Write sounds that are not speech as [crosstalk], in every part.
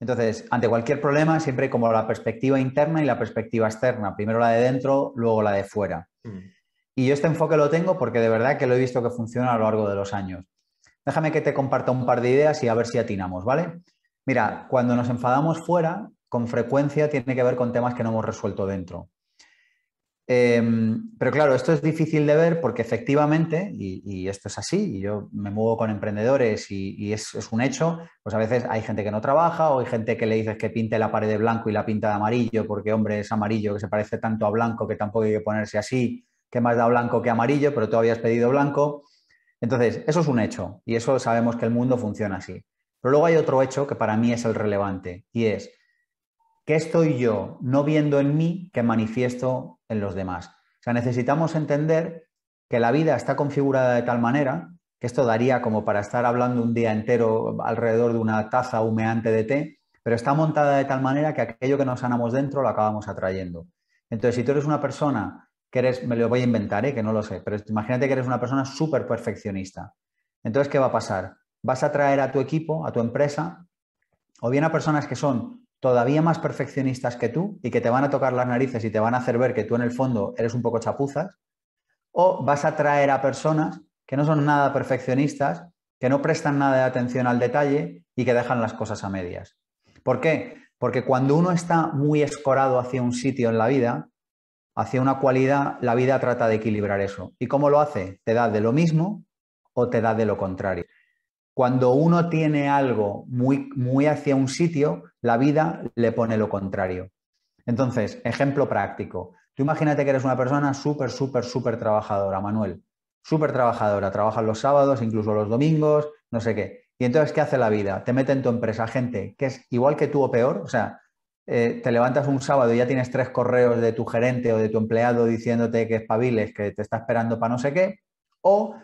Entonces, ante cualquier problema, siempre hay como la perspectiva interna y la perspectiva externa. Primero la de dentro, luego la de fuera. Mm. Y yo este enfoque lo tengo porque de verdad que lo he visto que funciona a lo largo de los años. Déjame que te comparta un par de ideas y a ver si atinamos, ¿vale? Mira, cuando nos enfadamos fuera, con frecuencia tiene que ver con temas que no hemos resuelto dentro. Em, pero claro, esto es difícil de ver porque efectivamente, y, esto es así, y yo me muevo con emprendedores y, es, es, un hecho, pues a veces hay gente que no trabaja o hay gente que le dices que pinte la pared de blanco y la pinta de amarillo porque, hombre, es amarillo que se parece tanto a blanco que tampoco hay que ponerse así, que más da blanco que amarillo, pero tú habías pedido blanco. Entonces, eso es un hecho y eso sabemos que el mundo funciona así. Pero luego hay otro hecho que para mí es el relevante y es, ¿Qué estoy yo no viendo en mí que manifiesto en los demás? O sea, necesitamos entender que la vida está configurada de tal manera que esto daría como para estar hablando un día entero alrededor de una taza humeante de té, pero está montada de tal manera que aquello que nos sanamos dentro lo acabamos atrayendo. Entonces, si tú eres una persona que eres, me lo voy a inventar, ¿eh? que no lo sé, pero imagínate que eres una persona súper perfeccionista. Entonces, ¿qué va a pasar? Vas a traer a tu equipo, a tu empresa, o bien a personas que son todavía más perfeccionistas que tú y que te van a tocar las narices y te van a hacer ver que tú en el fondo eres un poco chapuzas, o vas a traer a personas que no son nada perfeccionistas, que no prestan nada de atención al detalle y que dejan las cosas a medias. ¿Por qué? Porque cuando uno está muy escorado hacia un sitio en la vida, hacia una cualidad, la vida trata de equilibrar eso. ¿Y cómo lo hace? Te da de lo mismo o te da de lo contrario. Cuando uno tiene algo muy, muy hacia un sitio, la vida le pone lo contrario. Entonces, ejemplo práctico. Tú imagínate que eres una persona súper, súper, súper trabajadora, Manuel. Súper trabajadora. Trabajas los sábados, incluso los domingos, no sé qué. Y entonces, ¿qué hace la vida? Te mete en tu empresa gente que es igual que tú o peor. O sea, eh, te levantas un sábado y ya tienes tres correos de tu gerente o de tu empleado diciéndote que es espabiles, que te está esperando para no sé qué. O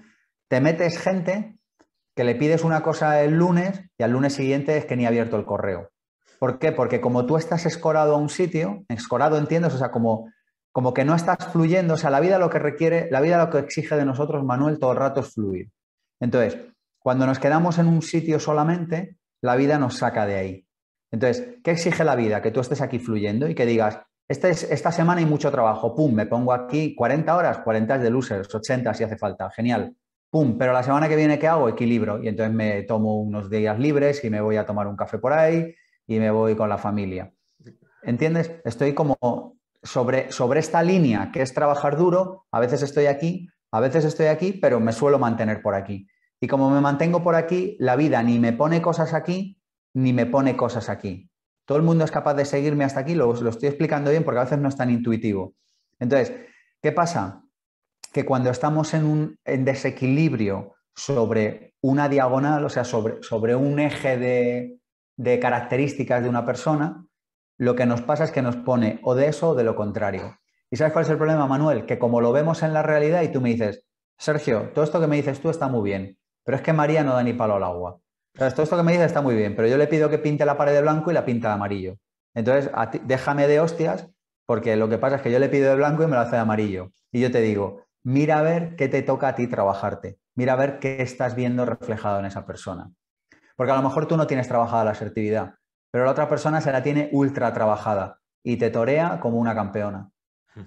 te metes gente le pides una cosa el lunes y al lunes siguiente es que ni ha abierto el correo. ¿Por qué? Porque como tú estás escorado a un sitio, escorado entiendes, o sea, como, como que no estás fluyendo, o sea, la vida lo que requiere, la vida lo que exige de nosotros, Manuel, todo el rato es fluir. Entonces, cuando nos quedamos en un sitio solamente, la vida nos saca de ahí. Entonces, ¿qué exige la vida? Que tú estés aquí fluyendo y que digas, esta, esta semana hay mucho trabajo, pum, me pongo aquí 40 horas, 40 es de losers, 80 si hace falta, genial pum, pero la semana que viene, ¿qué hago? Equilibro. Y entonces me tomo unos días libres y me voy a tomar un café por ahí y me voy con la familia. ¿Entiendes? Estoy como sobre, sobre esta línea que es trabajar duro. A veces estoy aquí, a veces estoy aquí, pero me suelo mantener por aquí. Y como me mantengo por aquí, la vida ni me pone cosas aquí, ni me pone cosas aquí. Todo el mundo es capaz de seguirme hasta aquí, lo estoy explicando bien porque a veces no es tan intuitivo. Entonces, ¿qué pasa? que cuando estamos en un desequilibrio sobre una diagonal, o sea, sobre, sobre un eje de, características de una persona, lo que nos pasa es que nos pone o de eso o de lo contrario. ¿Y sabes cuál es el problema, Manuel? Que como lo vemos en la realidad y tú me dices, Sergio, todo esto que me dices tú está muy bien, pero es que María no da ni palo al agua. todo esto que me dices está muy bien, pero yo le pido que pinte la pared de blanco y la pinta de amarillo. Entonces, déjame de hostias, porque lo que pasa es que yo le pido de blanco y me lo hace de amarillo. Y yo te digo, mira a ver qué te toca a ti trabajarte, mira a ver qué estás viendo reflejado en esa persona. Porque a lo mejor tú no tienes trabajada la asertividad, pero la otra persona se la tiene ultra trabajada y te torea como una campeona. Hmm.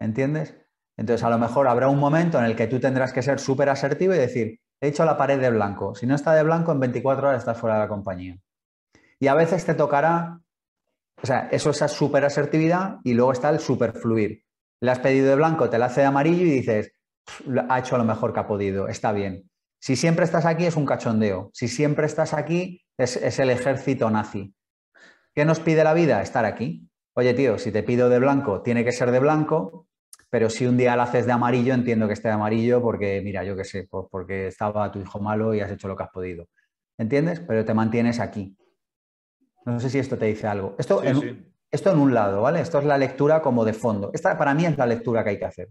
¿Entiendes? Entonces a lo mejor habrá un momento en el que tú tendrás que ser súper asertivo y decir, he hecho la pared de blanco. Si no está de blanco, en 24 horas estás fuera de la compañía. Y a veces te tocará, o sea, eso es súper asertividad y luego está el superfluir. Le has pedido de blanco, te la hace de amarillo y dices, ha hecho lo mejor que ha podido, está bien. Si siempre estás aquí es un cachondeo, si siempre estás aquí es, el ejército nazi. ¿Qué nos pide la vida? Estar aquí. Oye, tío, si te pido de blanco, tiene que ser de blanco, pero si un día la haces de amarillo, entiendo que esté de amarillo porque, mira, yo qué sé, porque estaba tu hijo malo y has hecho lo que has podido. ¿Entiendes? Pero te mantienes aquí. No sé si esto te dice algo. Esto es esto en un lado, ¿vale? Esto es la lectura como de fondo. Esta para mí es la lectura que hay que hacer.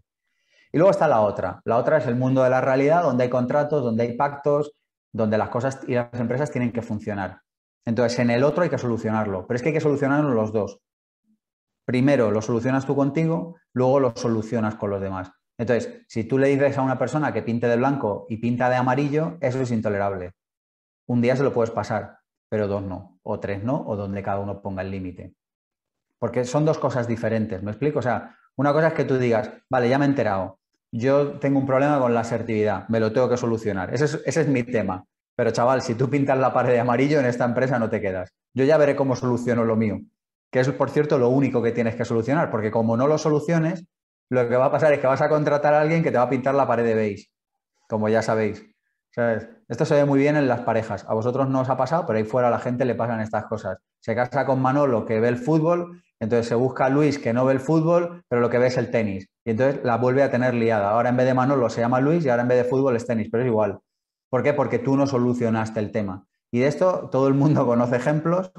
Y luego está la otra. La otra es el mundo de la realidad, donde hay contratos, donde hay pactos, donde las cosas y las empresas tienen que funcionar. Entonces, en el otro hay que solucionarlo, pero es que hay que solucionarlo los dos. Primero lo solucionas tú contigo, luego lo solucionas con los demás. Entonces, si tú le dices a una persona que pinte de blanco y pinta de amarillo, eso es intolerable. Un día se lo puedes pasar, pero dos no, o tres no, o donde cada uno ponga el límite. Porque son dos cosas diferentes, ¿me explico? O sea, una cosa es que tú digas, vale, ya me he enterado, yo tengo un problema con la asertividad, me lo tengo que solucionar. Ese es, es mi tema. Pero chaval, si tú pintas la pared de amarillo en esta empresa no te quedas. Yo ya veré cómo soluciono lo mío, que es, por cierto, lo único que tienes que solucionar, porque como no lo soluciones, lo que va a pasar es que vas a contratar a alguien que te va a pintar la pared de beige, como ya sabéis. Esto se ve muy bien en las parejas. A vosotros no os ha pasado, pero ahí fuera a la gente le pasan estas cosas. Se casa con Manolo que ve el fútbol, entonces se busca a Luis que no ve el fútbol, pero lo que ve es el tenis. Y entonces la vuelve a tener liada. Ahora en vez de Manolo se llama Luis y ahora en vez de fútbol es tenis, pero es igual. ¿Por qué? Porque tú no solucionaste el tema. Y de esto todo el mundo [laughs] conoce ejemplos,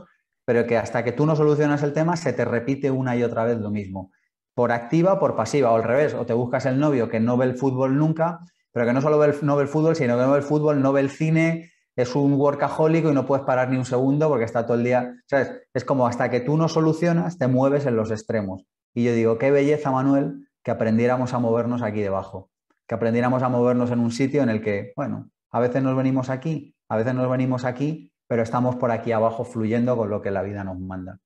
pero que hasta que tú no solucionas el tema se te repite una y otra vez lo mismo. Por activa por pasiva, o al revés, o te buscas el novio que no ve el fútbol nunca pero que no solo ve el, no ve el fútbol, sino que no ve el fútbol, no ve el cine, es un workaholic y no puedes parar ni un segundo porque está todo el día, ¿sabes? Es como hasta que tú no solucionas, te mueves en los extremos. Y yo digo, qué belleza, Manuel, que aprendiéramos a movernos aquí debajo, que aprendiéramos a movernos en un sitio en el que, bueno, a veces nos venimos aquí, a veces nos venimos aquí, pero estamos por aquí abajo fluyendo con lo que la vida nos manda.